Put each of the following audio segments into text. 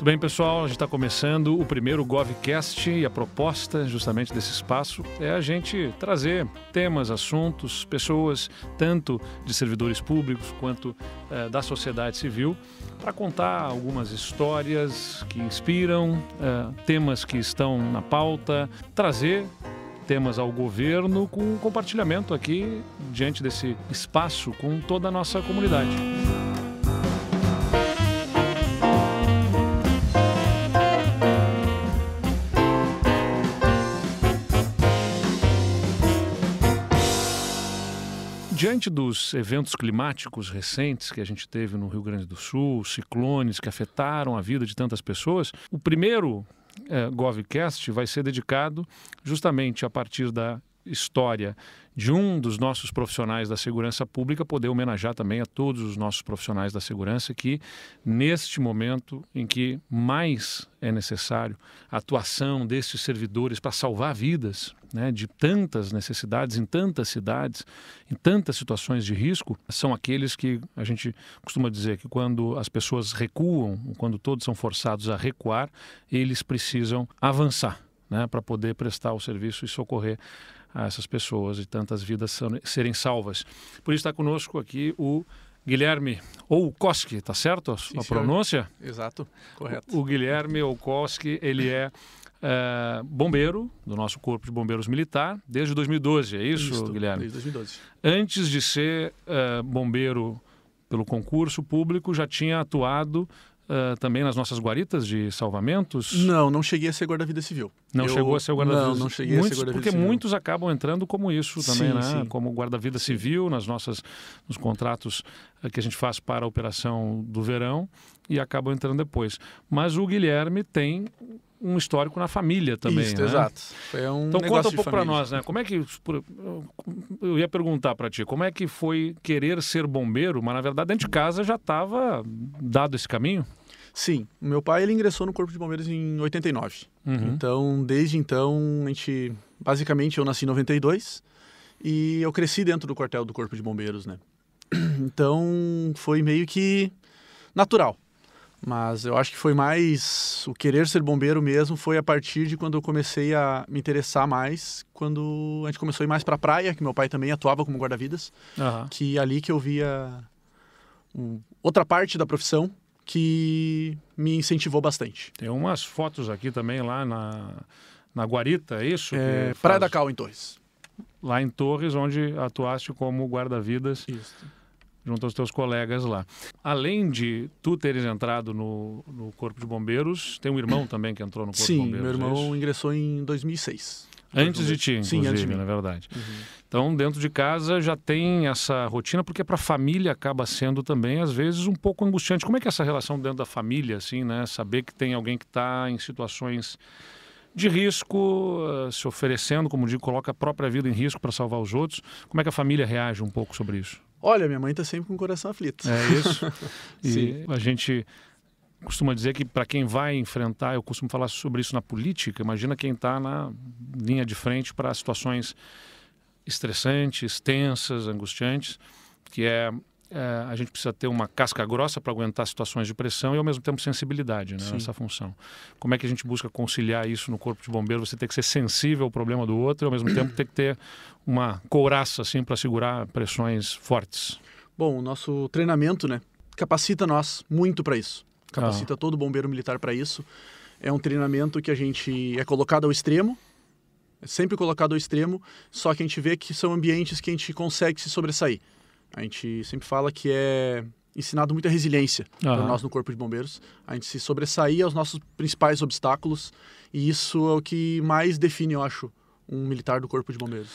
Muito bem, pessoal, a gente está começando o primeiro GovCast e a proposta justamente desse espaço é a gente trazer temas, assuntos, pessoas, tanto de servidores públicos quanto eh, da sociedade civil, para contar algumas histórias que inspiram, eh, temas que estão na pauta, trazer temas ao governo com compartilhamento aqui diante desse espaço com toda a nossa comunidade. Diante dos eventos climáticos recentes que a gente teve no Rio Grande do Sul, ciclones que afetaram a vida de tantas pessoas, o primeiro é, GovCast vai ser dedicado justamente a partir da história de um dos nossos profissionais da segurança pública, poder homenagear também a todos os nossos profissionais da segurança que, neste momento em que mais é necessário a atuação desses servidores para salvar vidas, né, de tantas necessidades em tantas cidades, em tantas situações de risco, são aqueles que a gente costuma dizer que quando as pessoas recuam, quando todos são forçados a recuar, eles precisam avançar. Né, para poder prestar o serviço e socorrer a essas pessoas e tantas vidas são, serem salvas. Por isso está conosco aqui o Guilherme Oukoski, tá certo a Sim, pronúncia? Exato, correto. O, o Guilherme Oukoski, ele é Uh, bombeiro do nosso Corpo de Bombeiros Militar desde 2012, é isso, isso Guilherme? Desde 2012. Antes de ser uh, bombeiro pelo concurso público, já tinha atuado uh, também nas nossas guaritas de salvamentos? Não, não cheguei a ser guarda-vida civil. Não eu... chegou a ser guarda-vida civil? Não, não cheguei muitos, a ser guarda-vida Porque civil. muitos acabam entrando como isso também, sim, né? Sim. Como guarda-vida civil nas nossas, nos contratos eh, que a gente faz para a operação do verão e acabam entrando depois. Mas o Guilherme tem um histórico na família também. Isso, né? exato. um então conta um pouco para nós, né? Como é que eu ia perguntar para ti, como é que foi querer ser bombeiro, mas na verdade dentro de casa já estava dado esse caminho? Sim, meu pai ele ingressou no Corpo de Bombeiros em 89. Uhum. Então, desde então, a gente basicamente eu nasci em 92 e eu cresci dentro do quartel do Corpo de Bombeiros, né? Então, foi meio que natural. Mas eu acho que foi mais o querer ser bombeiro mesmo foi a partir de quando eu comecei a me interessar mais, quando a gente começou a ir mais para a praia, que meu pai também atuava como guarda-vidas, uhum. que é ali que eu via hum, outra parte da profissão que me incentivou bastante. Tem umas fotos aqui também lá na, na Guarita, é isso? É, Praia da Cal, em Torres. Lá em Torres, onde atuaste como guarda-vidas. junto aos teus colegas lá. Além de tu teres entrado no, no Corpo de Bombeiros, tem um irmão também que entrou no Corpo Sim, de Bombeiros. Sim, meu é irmão é ingressou em 2006. Antes de ti, Sim, antes na né, verdade. Uhum. Então, dentro de casa já tem essa rotina, porque para a família acaba sendo também, às vezes, um pouco angustiante. Como é que é essa relação dentro da família, assim, né? Saber que tem alguém que está em situações de risco, eh, se oferecendo, como digo, coloca a própria vida em risco para salvar os outros. Como é que a família reage um pouco sobre isso? Olha, minha mãe está sempre com o coração aflito. É isso. E a gente costuma dizer que para quem vai enfrentar, eu costumo falar sobre isso na política, imagina quem está na linha de frente para situações estressantes, tensas, angustiantes, que é, é a gente precisa ter uma casca grossa para aguentar situações de pressão e ao mesmo tempo sensibilidade né, nessa função. Como é que a gente busca conciliar isso no corpo de bombeiro? Você tem que ser sensível ao problema do outro e ao mesmo tempo tem que ter uma couraça assim para segurar pressões fortes. Bom, o nosso treinamento, né, capacita nós muito para isso capacita ah. todo bombeiro militar para isso. É um treinamento que a gente é colocado ao extremo, é sempre colocado ao extremo, só que a gente vê que são ambientes que a gente consegue se sobressair. A gente sempre fala que é ensinado muita resiliência para nós no Corpo de Bombeiros. A gente se sobressair aos nossos principais obstáculos e isso é o que mais define, eu acho, um militar do Corpo de Bombeiros.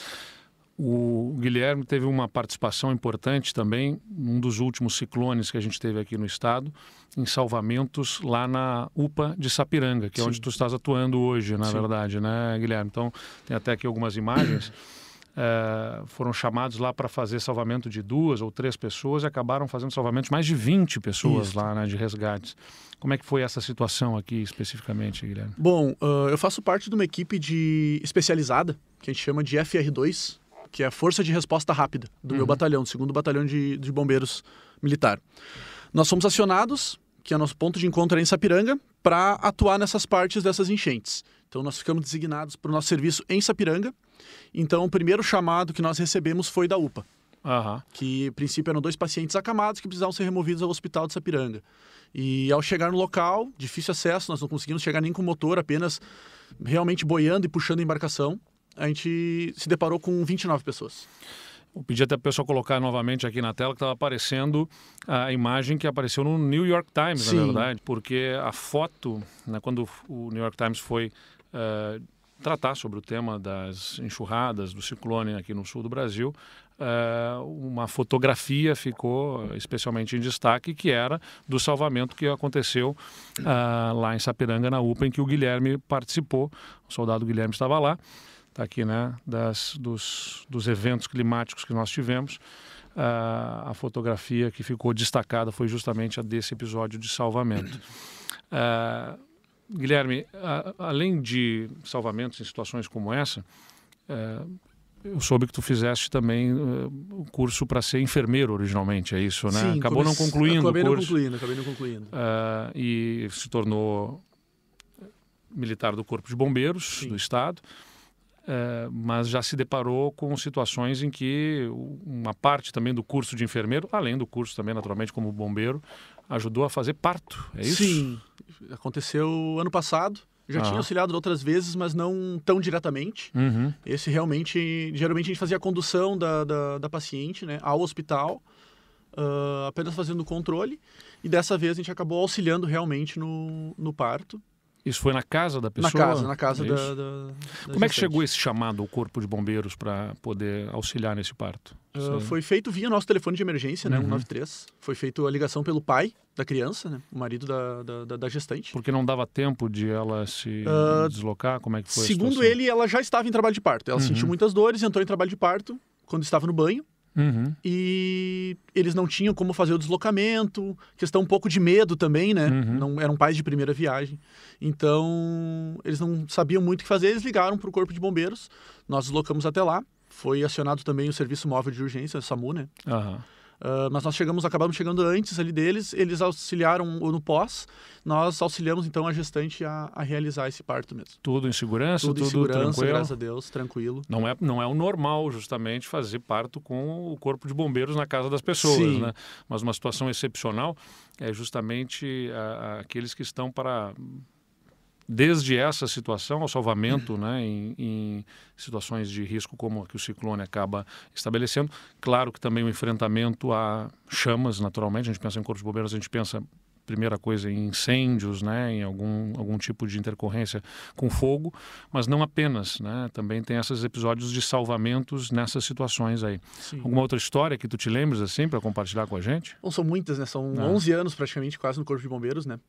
O Guilherme teve uma participação importante também, um dos últimos ciclones que a gente teve aqui no estado, em salvamentos lá na UPA de Sapiranga, que é onde tu estás atuando hoje, na Sim. verdade, né, Guilherme? Então, tem até aqui algumas imagens. É, foram chamados lá para fazer salvamento de duas ou três pessoas e acabaram fazendo salvamento de mais de 20 pessoas Isso. lá, né, de resgates. Como é que foi essa situação aqui especificamente, Guilherme? Bom, uh, eu faço parte de uma equipe de especializada, que a gente chama de FR2, que é a Força de Resposta Rápida do uhum. meu batalhão, do segundo batalhão de, de bombeiros militar. Nós fomos acionados, que é nosso ponto de encontro é em Sapiranga, para atuar nessas partes dessas enchentes. Então nós ficamos designados para o nosso serviço em Sapiranga. Então o primeiro chamado que nós recebemos foi da UPA. Uhum. Que, a princípio, eram dois pacientes acamados que precisavam ser removidos ao hospital de Sapiranga. E ao chegar no local, difícil acesso, nós não conseguimos chegar nem com motor, apenas realmente boiando e puxando a embarcação a gente se deparou com 29 pessoas. Eu pedi até o pessoal colocar novamente aqui na tela que estava aparecendo a imagem que apareceu no New York Times, Sim. na verdade, porque a foto, né, quando o New York Times foi uh, tratar sobre o tema das enxurradas, do ciclone aqui no sul do Brasil, uh, uma fotografia ficou especialmente em destaque, que era do salvamento que aconteceu uh, lá em Sapiranga, na UPA, em que o Guilherme participou, o soldado Guilherme estava lá. Tá aqui, né, das, dos, dos eventos climáticos que nós tivemos, uh, a fotografia que ficou destacada foi justamente a desse episódio de salvamento. Uh, Guilherme, além de salvamentos em situações como essa, uh, eu soube que tu fizeste também eh, o curso para ser enfermeiro originalmente, é isso, né? Sim, acabou comece... não concluindo acabei o curso. Não concluindo, acabei não concluindo. e se tornou militar do Corpo de Bombeiros Sim. do Estado é, mas já se deparou com situações em que uma parte também do curso de enfermeiro, além do curso também, naturalmente, como bombeiro, ajudou a fazer parto, é isso? Sim, aconteceu ano passado. Já ah. tinha auxiliado outras vezes, mas não tão diretamente. Uhum. Esse realmente, geralmente a gente fazia a condução da, da, da paciente né, ao hospital, uh, apenas fazendo o controle. E dessa vez a gente acabou auxiliando realmente no, no parto. Isso foi na casa da pessoa? Na casa, na casa é da, da, da, Como é que chegou esse chamado ao Corpo de Bombeiros para poder auxiliar nesse parto? Uh, foi feito via nosso telefone de emergência, né, uhum. 193. Foi feita a ligação pelo pai da criança, né, o marido da, da, da gestante. Porque não dava tempo de ela se uh, deslocar? Como é que foi Segundo ele, ela já estava em trabalho de parto. Ela uhum. sentiu muitas dores, entrou em trabalho de parto quando estava no banho Uhum. E eles não tinham como fazer o deslocamento, questão um pouco de medo também, né? Uhum. Não eram pais de primeira viagem. Então, eles não sabiam muito o que fazer, eles ligaram para o Corpo de Bombeiros. Nós deslocamos até lá. Foi acionado também o serviço móvel de urgência, o SAMU, né? Uhum. Ah, mas nós chegamos, acabamos chegando antes ali deles, eles auxiliaram no pós, nós auxiliamos então a gestante a, a realizar esse parto mesmo. Tudo em segurança, tudo, tudo em segurança, tranquilo. graças a Deus, tranquilo. Não é, não é o normal justamente fazer parto com o corpo de bombeiros na casa das pessoas, Sim. né? Mas uma situação excepcional é justamente a, a, aqueles que estão para desde essa situação ao salvamento né, em, em, situações de risco como a que o ciclone acaba estabelecendo. Claro que também o enfrentamento a chamas, naturalmente, a gente pensa em corpos de bombeiros, a gente pensa primeira coisa em incêndios, né, em algum, algum tipo de intercorrência com fogo, mas não apenas, né, também tem esses episódios de salvamentos nessas situações aí. Sim. Alguma outra história que tu te lembres assim para compartilhar com a gente? Não são muitas, né, são é. 11 anos praticamente quase no Corpo de Bombeiros, né?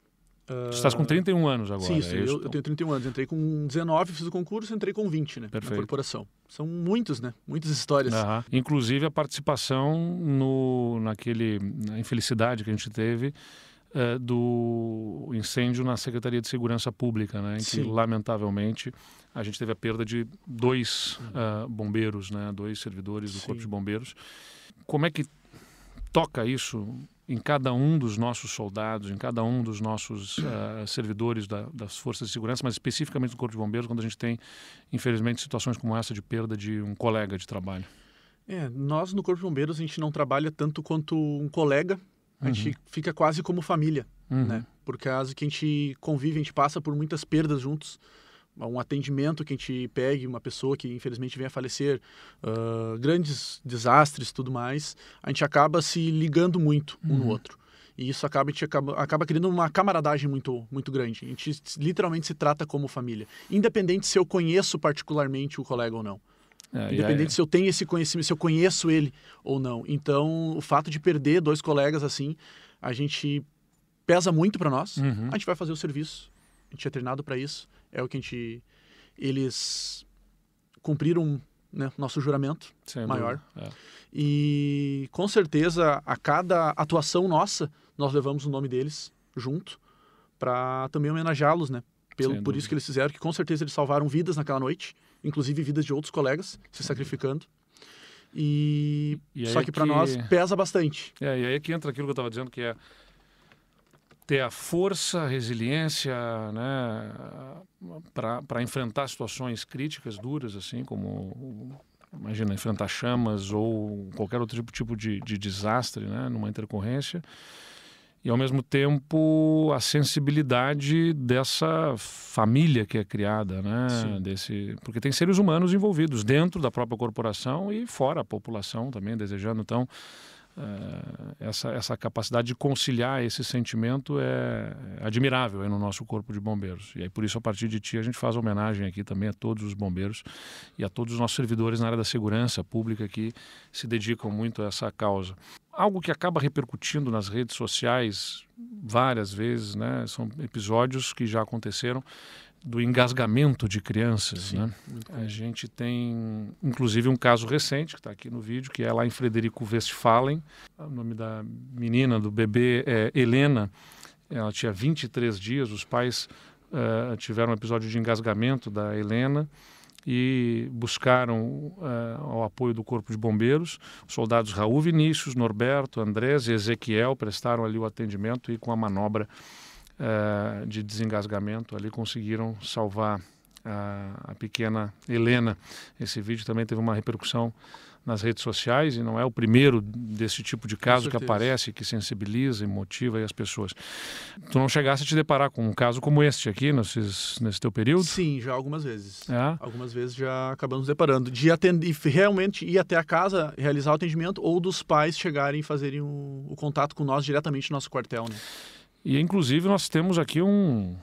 Uh... Estás com 31 ah, anos agora. Sim, é eu, eu tenho 31 anos. Entrei com 19, fiz o concurso, entrei com 20, né? Na corporação. São muitos, né? Muitas histórias. Inclusive a participação no, naquele, na infelicidade que a gente teve uh, do incêndio na Secretaria de Segurança Pública, né? Em que, lamentavelmente, a gente teve a perda de dois uh, bombeiros, né? Dois servidores do Sim. Corpo de Bombeiros. Como é que toca isso em cada um dos nossos soldados, em cada um dos nossos uh, servidores da, das forças de segurança, mas especificamente no Corpo de Bombeiros, quando a gente tem, infelizmente, situações como essa de perda de um colega de trabalho. É, nós no Corpo de Bombeiros a gente não trabalha tanto quanto um colega, a uhum. gente fica quase como família, né? uhum. né? Por causa que a gente convive, a gente passa por muitas perdas juntos um atendimento que a gente pegue uma pessoa que infelizmente vem a falecer, uh, grandes desastres tudo mais, a gente acaba se ligando muito um uhum. no outro. E isso acaba, a gente acaba, acaba criando uma camaradagem muito, muito grande. A gente literalmente se trata como família. Independente se eu conheço particularmente o colega ou não. É, Independente é, é. se eu tenho esse conhecimento, se eu conheço ele ou não. Então, o fato de perder dois colegas assim, a gente pesa muito para nós. Uhum. A gente vai fazer o serviço. A gente é treinado para isso é o que a gente. Eles cumpriram né, nosso juramento Sem maior. É. E com certeza, a cada atuação nossa, nós levamos o nome deles junto para também homenageá-los, né? Pelo, por isso que eles fizeram, que com certeza eles salvaram vidas naquela noite, inclusive vidas de outros colegas se sacrificando. E, e só é que, que... para nós pesa bastante. É, e aí é que entra aquilo que eu estava dizendo, que é ter a força, a resiliência, né, para enfrentar situações críticas, duras, assim, como imagina enfrentar chamas ou qualquer outro tipo, tipo de, de desastre, né, numa intercorrência. E ao mesmo tempo a sensibilidade dessa família que é criada, né? Sim. Desse, porque tem seres humanos envolvidos dentro da própria corporação e fora a população também desejando então eh, essa, essa capacidade de conciliar esse sentimento é, é admirável no nosso corpo de bombeiros. E aí, por isso, a partir de ti, a gente faz homenagem aqui também a todos os bombeiros e a todos os nossos servidores na área da segurança pública que se dedicam muito a essa causa. Algo que acaba repercutindo nas redes sociais várias vezes, né? São episódios que já aconteceram do engasgamento de crianças. Sim, né? A gente tem, inclusive, um caso recente, que está aqui no vídeo, que é lá em Frederico Westphalen. O nome da menina, do bebê, é Helena. Ela tinha 23 dias, os pais uh, tiveram um episódio de engasgamento da Helena e buscaram uh, o apoio do Corpo de Bombeiros. Os soldados Raul Vinícius, Norberto, Andrés e Ezequiel prestaram ali o atendimento e com a manobra uh, de desengasgamento ali conseguiram salvar a, a, pequena Helena. Esse vídeo também teve uma repercussão nas redes sociais e não é o primeiro desse tipo de caso que aparece, que sensibiliza e motiva as pessoas. Tu não chegasse a te deparar com um caso como este aqui nesses, nesse teu período? Sim, já algumas vezes. É? Algumas vezes já acabamos deparando de atender, realmente ir até a casa realizar o atendimento ou dos pais chegarem e fazerem o, o contato com nós diretamente no nosso quartel, né? E inclusive nós temos aqui um,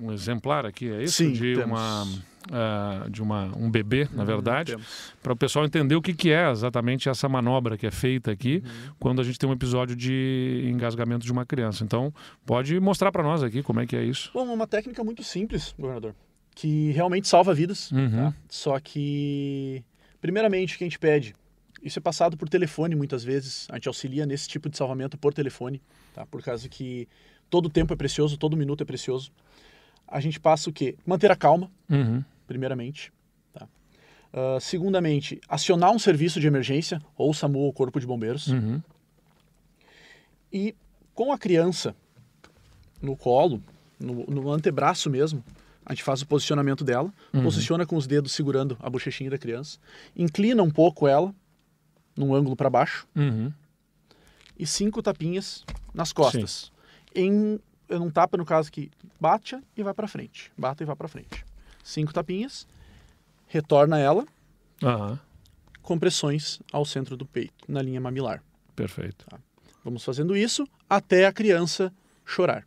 um exemplar aqui, é isso? de temos. uma uh, de uma, um bebê, na uhum, verdade, uhum, para o pessoal entender o que, que é exatamente essa manobra que é feita aqui uhum. quando a gente tem um episódio de engasgamento de uma criança. Então, pode mostrar para nós aqui como é que é isso. Bom, é uma técnica muito simples, governador, que realmente salva vidas. Tá? Uhum. Tá? Só que, primeiramente, o que a gente pede isso é passado por telefone muitas vezes. A gente auxilia nesse tipo de salvamento por telefone, tá? Por causa que todo tempo é precioso, todo minuto é precioso. A gente passa o quê? Manter a calma, uhum. primeiramente. Tá? Uh, segundamente, acionar um serviço de emergência, ou SAMU ou Corpo de Bombeiros. Uhum. E com a criança no colo, no, no, antebraço mesmo, a gente faz o posicionamento dela, uhum. posiciona com os dedos segurando a bochechinha da criança, inclina um pouco ela, num ângulo para baixo, uhum. e cinco tapinhas nas costas. Sim em um tapa, no caso que bate e vai para frente. Bata e vai para frente. Cinco tapinhas, retorna ela, uhum. compressões ao centro do peito, na linha mamilar. Perfeito. Tá? Vamos fazendo isso até a criança chorar.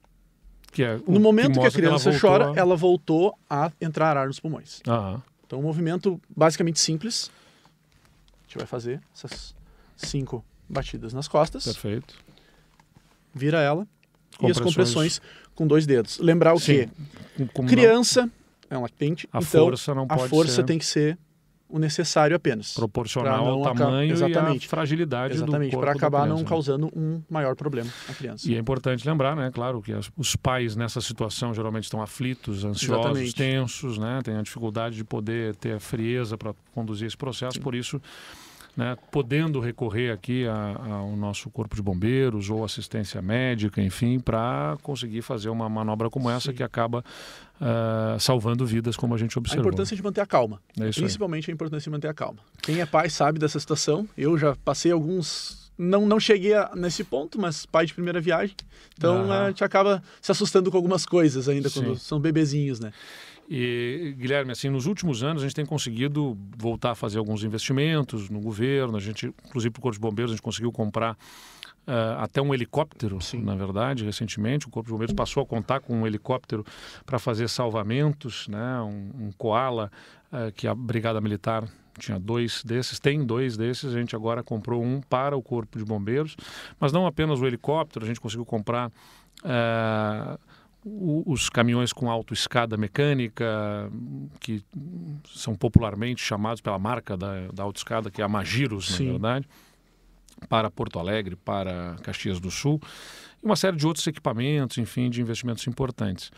que É o, no momento que, que a criança que ela chora, a... ela voltou a entrar ar nos pulmões. Uhum. Então, um movimento basicamente simples. A gente vai fazer essas cinco batidas nas costas. Perfeito. Vira ela, compressões. e as compressões com dois dedos. Lembrar o Sim. quê? Como Criança não... é um lactente, a então força não pode a força ser... tem que ser o necessário apenas. Proporcional ao tamanho exatamente. e fragilidade Exatamente, para acabar não né? causando um maior problema à criança. E é importante lembrar, né, claro, que as, os pais nessa situação geralmente estão aflitos, ansiosos, exatamente. tensos, né, têm a dificuldade de poder ter a frieza para conduzir esse processo, Sim. por isso né, podendo recorrer aqui ao nosso corpo de bombeiros ou assistência médica, enfim, para conseguir fazer uma manobra como essa Sim. que acaba Uh, salvando vidas, como a gente observou. A importância de manter a calma. É Principalmente aí. a importância de manter a calma. Quem é pai sabe dessa situação. Eu já passei alguns. Não, não cheguei a, nesse ponto, mas pai de primeira viagem. Então a gente acaba se assustando com algumas coisas ainda quando Sim. são bebezinhos, né? E, Guilherme, assim, nos últimos anos a gente tem conseguido voltar a fazer alguns investimentos no governo, a gente, inclusive para o Corpo de Bombeiros, a gente conseguiu comprar Uh, até um helicóptero, Sim. na verdade, recentemente. O Corpo de Bombeiros passou a contar com um helicóptero para fazer salvamentos, né? um, um Koala, uh, que a Brigada Militar tinha dois desses, tem dois desses, a gente agora comprou um para o Corpo de Bombeiros, mas não apenas o helicóptero, a gente conseguiu comprar. Uh, os caminhões com autoescada mecânica, que são popularmente chamados pela marca da, da autoescada, que é a Magirus Sim. na verdade, para Porto Alegre, para Caxias do Sul, e uma série de outros equipamentos, enfim, de investimentos importantes.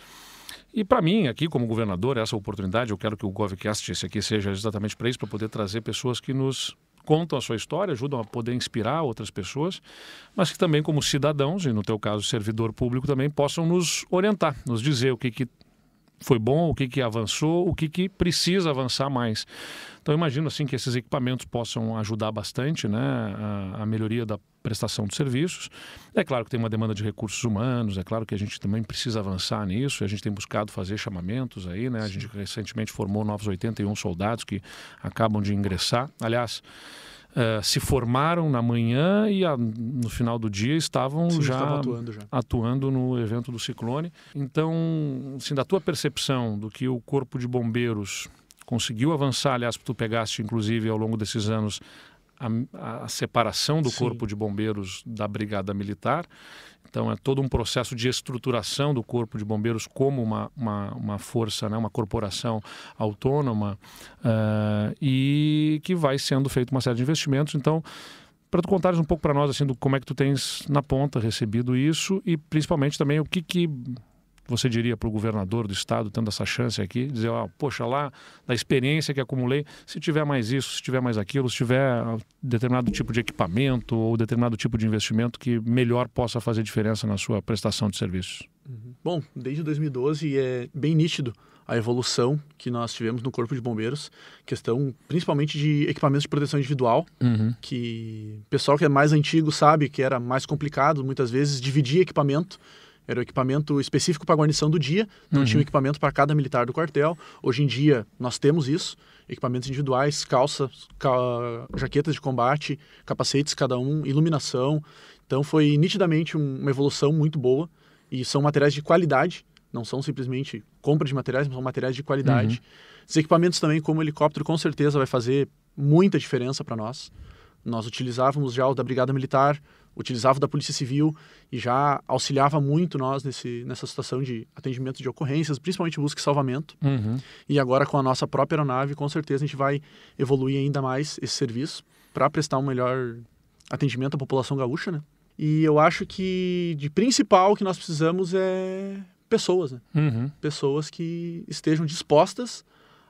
E para mim, aqui como governador, essa oportunidade, eu quero que o GovCast, esse aqui, seja exatamente para isso, para poder trazer pessoas que nos contam a sua história, ajudam a poder inspirar outras pessoas, mas que também, como cidadãos, e no teu caso, servidor público também, possam nos orientar, nos dizer o que, que foi bom, o que, que avançou, o que, que precisa avançar mais. Então, imagino assim que esses equipamentos possam ajudar bastante né, a, a melhoria da prestação de serviços. É claro que tem uma demanda de recursos humanos, é claro que a gente também precisa avançar nisso, a gente tem buscado fazer chamamentos aí, né? A gente recentemente formou novos 81 soldados que acabam de ingressar. Aliás, Uh, se formaram na manhã e a, ah, no final do dia estavam Sim, já, atuando já, atuando no evento do ciclone. Então, assim, da tua percepção do que o Corpo de Bombeiros conseguiu avançar, aliás, tu pegaste, inclusive, ao longo desses anos, a, a separação do Sim. Corpo de Bombeiros da Brigada Militar. Então, é todo um processo de estruturação do Corpo de Bombeiros como uma, uma, uma força, né, uma corporação autônoma, uh, e que vai sendo feito uma série de investimentos. Então, para tu contares um pouco para nós assim do como é que tu tens na ponta recebido isso e principalmente também o que que você diria para o governador do estado, tendo essa chance aqui, dizer, ó, poxa, lá, da experiência que acumulei, se tiver mais isso, se tiver mais aquilo, se tiver ah, determinado tipo de equipamento ou determinado tipo de investimento que melhor possa fazer diferença na sua prestação de serviços? Uhum. Bom, desde 2012 é bem nítido a evolução que nós tivemos no Corpo de Bombeiros, questão principalmente de equipamentos de proteção individual, uhum. que o pessoal que é mais antigo sabe que era mais complicado, muitas vezes, dividir equipamento. Era o equipamento específico para a guarnição do dia, não uhum. tinha um uhum. equipamento para cada militar do quartel. Hoje em dia, nós temos isso: equipamentos individuais, calças, jaquetas de combate, capacetes cada um, iluminação. Então, foi nitidamente um, uma evolução muito boa. E são materiais de qualidade, não são simplesmente compra de materiais, mas são materiais de qualidade. Uhum. Os equipamentos também, como o helicóptero, com certeza vai fazer muita diferença para nós. Nós utilizávamos já o da Brigada Militar, utilizava da Polícia Civil e já auxiliava muito nós nesse, nessa situação de atendimento de ocorrências, principalmente busca e salvamento. Uhum. E agora com a nossa própria aeronave, com certeza a gente vai evoluir ainda mais esse serviço para prestar um melhor atendimento à população gaúcha, né? E eu acho que de principal que nós precisamos é pessoas, né? Uhum. Pessoas que estejam dispostas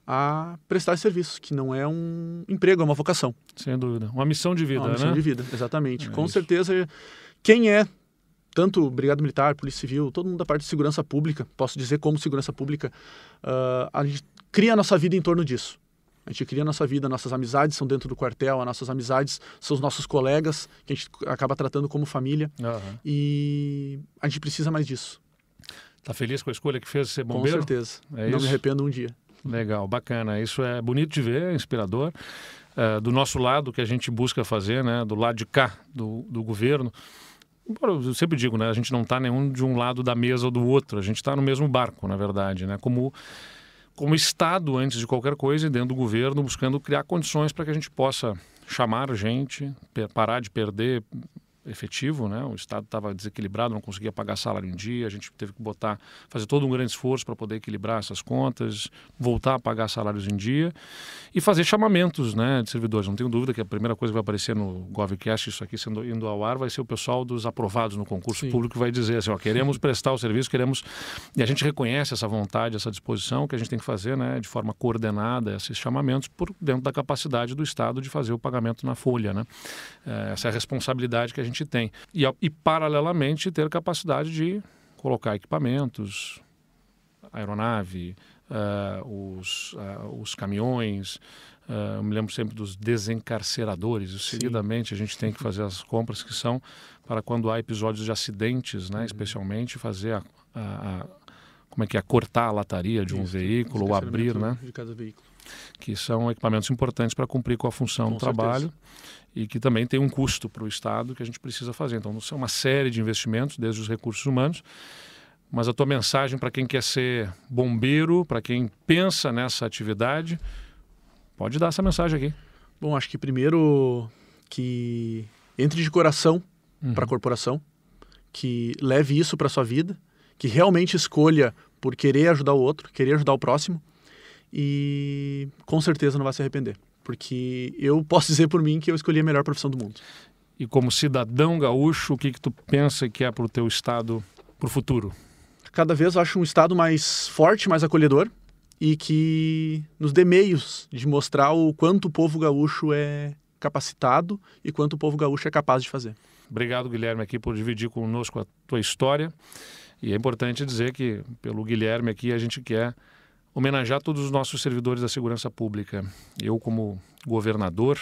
a prestar serviço, que não é um emprego, é uma vocação. Sem dúvida. Uma missão de vida, uma né? missão de vida, exatamente. É Com isso. certeza, quem é, tanto Brigada Militar, Polícia Civil, todo mundo da parte de segurança pública, posso dizer como segurança pública, uh, a gente cria a nossa vida em torno disso. A gente cria a nossa vida, nossas amizades são dentro do quartel, as nossas amizades são os nossos colegas, que a gente acaba tratando como família. Uhum. E a gente precisa mais disso. Tá feliz com a escolha que fez ser bombeiro? Com certeza. É Não isso? me arrependo um dia. Legal, bacana. Isso é bonito de ver, é inspirador. Uh, do nosso lado, que a gente busca fazer, né, do lado de cá do, do governo, eu sempre digo, né? A gente não está nenhum de um lado da mesa ou do outro. A gente está no mesmo barco, na verdade, né? Como, como Estado, antes de qualquer coisa, e dentro do governo, buscando criar condições para que a gente possa chamar gente, parar de perder efetivo, né? O Estado estava desequilibrado, não conseguia pagar salário em dia, a gente teve que botar, fazer todo um grande esforço para poder equilibrar essas contas, voltar a pagar salários em dia e fazer chamamentos, né, de servidores. Não tenho dúvida que a primeira coisa que vai aparecer no GovCast, isso aqui sendo indo ao ar, vai ser o pessoal dos aprovados no concurso Sim. público que vai dizer assim, ó, queremos Sim. prestar o serviço, queremos e a gente reconhece essa vontade, essa disposição que a gente tem que fazer, né, de forma coordenada esses chamamentos por dentro da capacidade do Estado de fazer o pagamento na folha, né? Eh, essa é a responsabilidade que a gente gente tem. E, e paralelamente, ter capacidade de colocar equipamentos, aeronave, uh, os, uh, os caminhões. Uh, eu me lembro sempre dos desencarceradores. seguidamente Sim. a gente tem que fazer as compras que são para quando há episódios de acidentes, né, uhum. especialmente fazer a, a como é que é, cortar a lataria de um Isso, veículo ou abrir, né? De cada veículo. Que são equipamentos importantes para cumprir com a função com do certeza. trabalho e que também tem um custo para o Estado que a gente precisa fazer. Então, são uma série de investimentos, desde os recursos humanos, mas a tua mensagem para quem quer ser bombeiro, para quem pensa nessa atividade, pode dar essa mensagem aqui. Bom, acho que primeiro que entre de coração uhum. para a corporação, que leve isso para sua vida que realmente escolha por querer ajudar o outro, querer ajudar o próximo, e com certeza não vai se arrepender. Porque eu posso dizer por mim que eu escolhi a melhor profissão do mundo. E como cidadão gaúcho, o que, que tu pensa que é para o teu estado, para o futuro? Cada vez eu acho um estado mais forte, mais acolhedor e que nos dê meios de mostrar o quanto o povo gaúcho é capacitado e quanto o povo gaúcho é capaz de fazer. Obrigado, Guilherme, aqui por dividir conosco a tua história. E é importante dizer que, pelo Guilherme aqui, a gente quer homenagear todos os nossos servidores da segurança pública. Eu, como governador,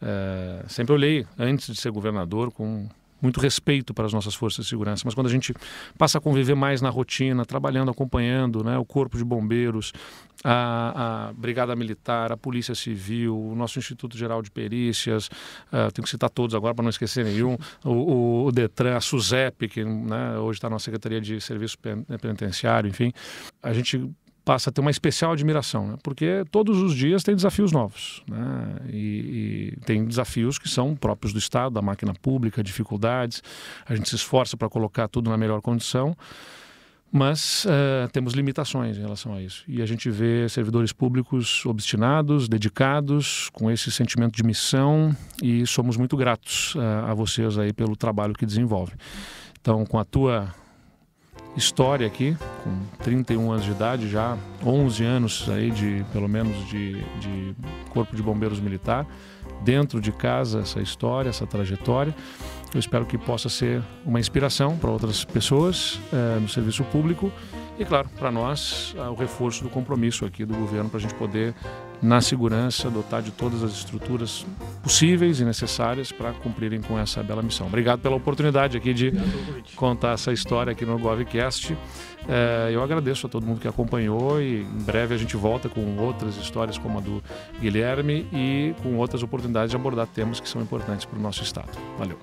é, sempre olhei, antes de ser governador, com muito respeito para as nossas forças de segurança, mas quando a gente passa a conviver mais na rotina, trabalhando, acompanhando né, o corpo de bombeiros, a, a, Brigada Militar, a Polícia Civil, o nosso Instituto Geral de Perícias, uh, tenho que citar todos agora para não esquecer nenhum, o, o, DETRAN, a SUSEP, que né, hoje está na Secretaria de Serviço Penitenciário, enfim. A gente passa a ter uma especial admiração, né? porque todos os dias tem desafios novos. Né? E, e, tem desafios que são próprios do Estado, da máquina pública, dificuldades. A gente se esforça para colocar tudo na melhor condição, mas uh, temos limitações em relação a isso. E a gente vê servidores públicos obstinados, dedicados, com esse sentimento de missão, e somos muito gratos uh, a vocês aí pelo trabalho que desenvolvem. Então, com a tua história aqui, com 31 anos de idade, já 11 anos aí de, pelo menos, de, de Corpo de Bombeiros Militar. Dentro de casa, essa história, essa trajetória. Eu espero que possa ser uma inspiração para outras pessoas eh, no serviço público e, claro, para nós, ah, o reforço do compromisso aqui do governo para a gente poder na segurança, dotar de todas as estruturas possíveis e necessárias para cumprirem com essa bela missão. Obrigado pela oportunidade aqui de contar essa história aqui no GovCast. É, eu agradeço a todo mundo que acompanhou e em breve a gente volta com outras histórias como a do Guilherme e com outras oportunidades de abordar temas que são importantes para o nosso Estado. Valeu!